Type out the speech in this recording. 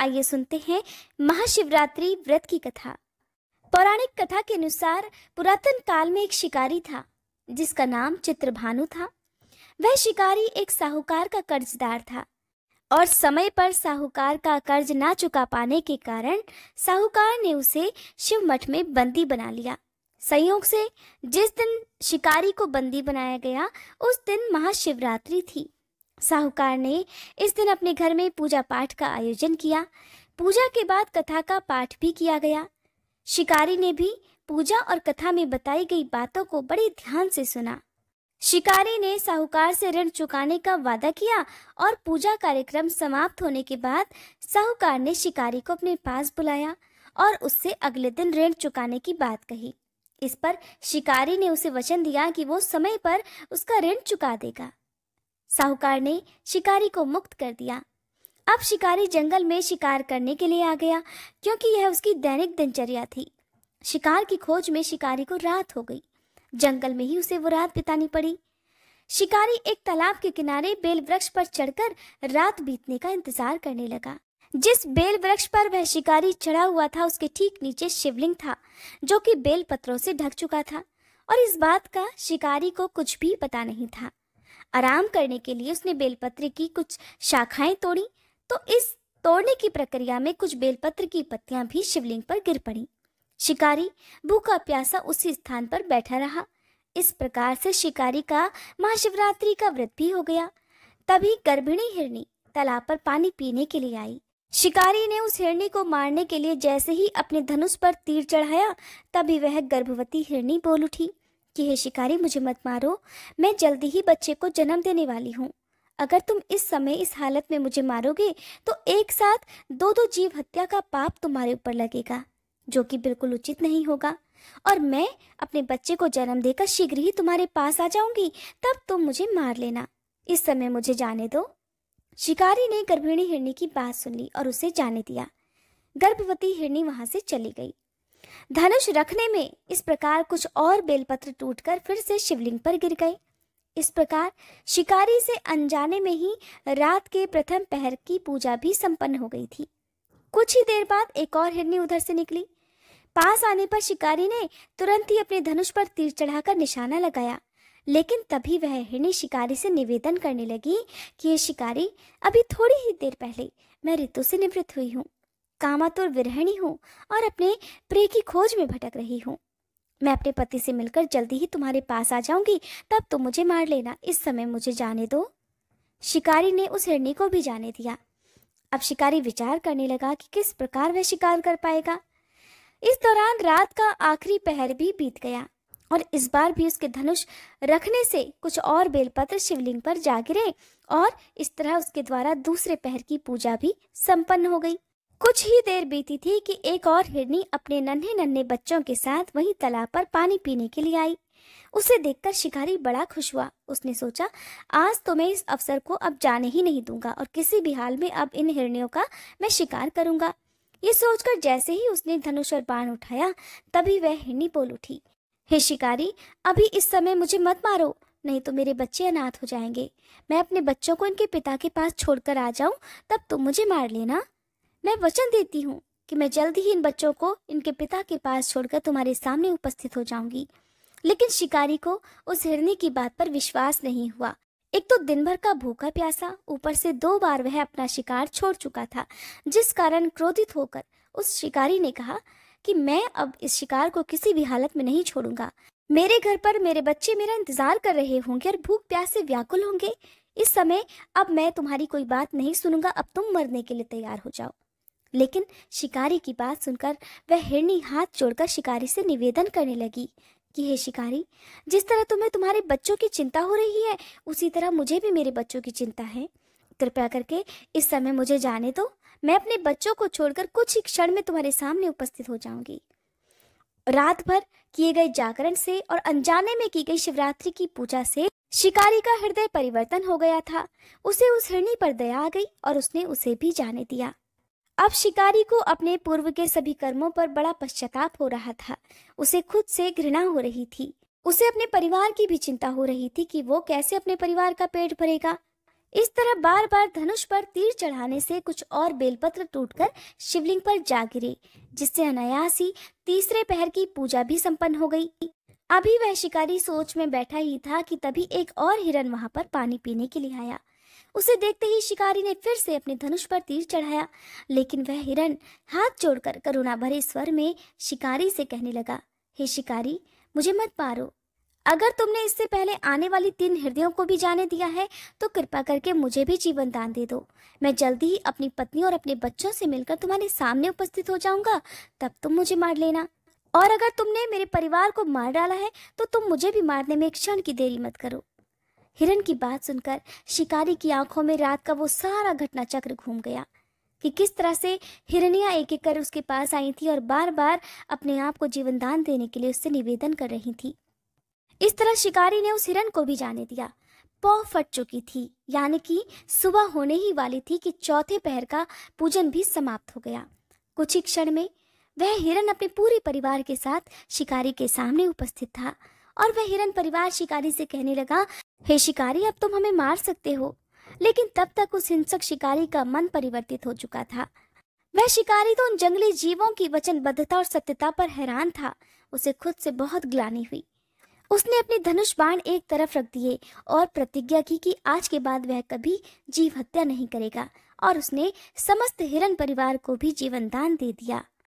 आइए सुनते हैं महाशिवरात्रि व्रत की कथा पौराणिक कथा के अनुसार पुरातन काल में एक शिकारी था जिसका नाम चित्रभानु था वह शिकारी एक साहूकार का कर्जदार था और समय पर साहूकार का कर्ज ना चुका पाने के कारण साहूकार ने उसे शिव मठ में बंदी बना लिया संयोग से जिस दिन शिकारी को बंदी बनाया गया उस दिन महाशिवरात्रि थी साहूकार ने इस दिन अपने घर में पूजा पाठ का आयोजन किया पूजा के बाद कथा का पाठ भी किया गया शिकारी ने भी पूजा और कथा में बताई गई बातों को बड़े ध्यान से सुना शिकारी ने साहूकार से ऋण चुकाने का वादा किया और पूजा कार्यक्रम समाप्त होने के बाद साहूकार ने शिकारी को अपने पास बुलाया और उससे अगले दिन ऋण चुकाने की बात कही इस पर शिकारी ने उसे वचन दिया कि वो समय पर उसका ऋण चुका देगा साहूकार ने शिकारी को मुक्त कर दिया अब शिकारी जंगल में शिकार करने के लिए आ गया क्योंकि यह उसकी दैनिक दिनचर्या थी शिकार की खोज में शिकारी को रात हो गई जंगल में ही उसे वो रात बितानी पड़ी शिकारी एक तालाब के किनारे बेल वृक्ष पर चढ़कर रात बीतने का इंतजार करने लगा जिस बेल वृक्ष पर वह शिकारी चढ़ा हुआ था उसके ठीक नीचे शिवलिंग था जो कि बेल पत्रों से ढक चुका था और इस बात का शिकारी को कुछ भी पता नहीं था आराम करने के लिए उसने बेलपत्र की कुछ शाखाएं तोड़ी तो इस तोड़ने की प्रक्रिया में कुछ बेलपत्र की पत्तियां भी शिवलिंग पर गिर पड़ी शिकारी भूखा प्यासा उसी स्थान पर बैठा रहा इस प्रकार से शिकारी का महाशिवरात्रि का व्रत भी हो गया तभी गर्भिणी हिरणी तालाब पर पानी पीने के लिए आई शिकारी ने उस हिरणी को मारने के लिए जैसे ही अपने धनुष पर तीर चढ़ाया तभी वह गर्भवती हिरणी बोल उठी कि हे शिकारी मुझे मत मारो मैं जल्दी ही बच्चे को जन्म देने वाली हूँ अगर तुम इस समय इस हालत में मुझे मारोगे तो एक साथ दो दो जीव हत्या का पाप तुम्हारे ऊपर लगेगा जो कि बिल्कुल उचित नहीं होगा और मैं अपने बच्चे को जन्म देकर शीघ्र ही तुम्हारे पास आ जाऊंगी तब तुम मुझे मार लेना इस समय मुझे जाने दो शिकारी ने गर्भिणी हिरणी की बात सुन ली और उसे जाने दिया गर्भवती हिरणी वहां से चली गई धनुष रखने में इस प्रकार कुछ और बेलपत्र टूटकर फिर से शिवलिंग पर गिर गए इस प्रकार शिकारी से अनजाने में ही रात के प्रथम पहर की पूजा भी संपन्न हो गई थी कुछ ही देर बाद एक और हिरनी उधर से निकली पास आने पर शिकारी ने तुरंत ही अपने धनुष पर तीर चढ़ाकर निशाना लगाया लेकिन तभी वह हिरनी शिकारी से निवेदन करने लगी कि ये शिकारी अभी थोड़ी ही देर पहले मैं ऋतु से निवृत्त हुई हूँ कामातुर तो विरहणी हूँ और अपने प्रिय की खोज में भटक रही हूँ मैं अपने पति से मिलकर जल्दी ही तुम्हारे पास आ जाऊंगी तब तुम मुझे मार लेना इस समय मुझे जाने दो शिकारी ने उस हिरणी को भी जाने दिया अब शिकारी विचार करने लगा कि किस प्रकार वह शिकार कर पाएगा इस दौरान रात का आखिरी पहर भी बीत गया और इस बार भी उसके धनुष रखने से कुछ और बेलपत्र शिवलिंग पर जा गिरे और इस तरह उसके द्वारा दूसरे पहर की पूजा भी संपन्न हो गई कुछ ही देर बीती थी कि एक और हिरनी अपने नन्हे नन्हे बच्चों के साथ वही तालाब पर पानी पीने के लिए आई उसे देखकर शिकारी बड़ा खुश हुआ उसने सोचा आज तो मैं इस अवसर को अब जाने ही नहीं दूंगा और किसी भी हाल में अब इन हिरणियों का मैं शिकार करूंगा ये सोचकर जैसे ही उसने धनुष और बाण उठाया तभी वह हिरनी बोल उठी हे शिकारी अभी इस समय मुझे मत मारो नहीं तो मेरे बच्चे अनाथ हो जाएंगे मैं अपने बच्चों को इनके पिता के पास छोड़कर आ जाऊं तब तुम मुझे मार लेना मैं वचन देती हूँ कि मैं जल्द ही इन बच्चों को इनके पिता के पास छोड़कर तुम्हारे सामने उपस्थित हो जाऊंगी लेकिन शिकारी को उस हिरनी की बात पर विश्वास नहीं हुआ एक तो दिन भर का भूखा प्यासा ऊपर से दो बार वह अपना शिकार छोड़ चुका था जिस कारण क्रोधित होकर उस शिकारी ने कहा कि मैं अब इस शिकार को किसी भी हालत में नहीं छोड़ूंगा मेरे घर पर मेरे बच्चे मेरा इंतजार कर रहे होंगे और भूख प्यास से व्याकुल होंगे इस समय अब मैं तुम्हारी कोई बात नहीं सुनूंगा अब तुम मरने के लिए तैयार हो जाओ लेकिन शिकारी की बात सुनकर वह हिरणी हाथ जोड़कर शिकारी से निवेदन करने लगी कि हे शिकारी जिस तरह तुम्हें तुम्हारे बच्चों की चिंता हो रही है उसी तरह मुझे भी मेरे बच्चों की चिंता है कृपया करके इस समय मुझे जाने दो मैं अपने बच्चों को छोड़कर कुछ ही क्षण में तुम्हारे सामने उपस्थित हो जाऊंगी रात भर किए गए जागरण से और अनजाने में की गई शिवरात्रि की पूजा से शिकारी का हृदय परिवर्तन हो गया था उसे उस हिरणी पर दया आ गई और उसने उसे भी जाने दिया अब शिकारी को अपने पूर्व के सभी कर्मों पर बड़ा पश्चाताप हो रहा था उसे खुद से घृणा हो रही थी उसे अपने परिवार की भी चिंता हो रही थी कि वो कैसे अपने परिवार का पेट भरेगा इस तरह बार बार धनुष पर तीर चढ़ाने से कुछ और बेलपत्र टूटकर शिवलिंग पर जा गिरे जिससे अनायास ही तीसरे पहर की पूजा भी संपन्न हो गई अभी वह शिकारी सोच में बैठा ही था कि तभी एक और हिरन वहां पर पानी पीने के लिए आया उसे देखते ही शिकारी ने फिर से अपने धनुष पर तीर चढ़ाया लेकिन वह हिरण हाथ जोड़कर करुणा भरे स्वर में शिकारी से कहने लगा हे शिकारी मुझे मत पारो अगर तुमने इससे पहले आने वाली तीन हृदयों को भी जाने दिया है तो कृपा करके मुझे भी जीवन दान दे दो मैं जल्दी ही अपनी पत्नी और अपने बच्चों से मिलकर तुम्हारे सामने उपस्थित हो जाऊंगा तब तुम मुझे मार लेना और अगर तुमने मेरे परिवार को मार डाला है तो तुम मुझे भी मारने में एक क्षण की देरी मत करो हिरन की बात सुनकर शिकारी की आंखों में रात का वो सारा घटना चक्र घूम गया कि किस तरह से हिरनियाँ एक एक कर उसके पास आई थी और बार बार अपने आप को जीवनदान देने के लिए उससे निवेदन कर रही थी इस तरह शिकारी ने उस हिरन को भी जाने दिया पौ फट चुकी थी यानी कि सुबह होने ही वाली थी कि चौथे पहर का पूजन भी समाप्त हो गया कुछ ही क्षण में वह हिरन अपने पूरे परिवार के साथ शिकारी के सामने उपस्थित था और वह हिरन परिवार शिकारी से कहने लगा हे शिकारी अब तुम हमें मार सकते हो लेकिन तब तक उस हिंसक शिकारी का मन परिवर्तित हो चुका था वह शिकारी तो उन जंगली जीवों की वचनबद्धता और सत्यता पर हैरान था उसे खुद से बहुत ग्लानी हुई उसने अपने धनुष बाण एक तरफ रख दिए और प्रतिज्ञा की कि आज के बाद वह कभी जीव हत्या नहीं करेगा और उसने समस्त हिरण परिवार को भी जीवन दान दे दिया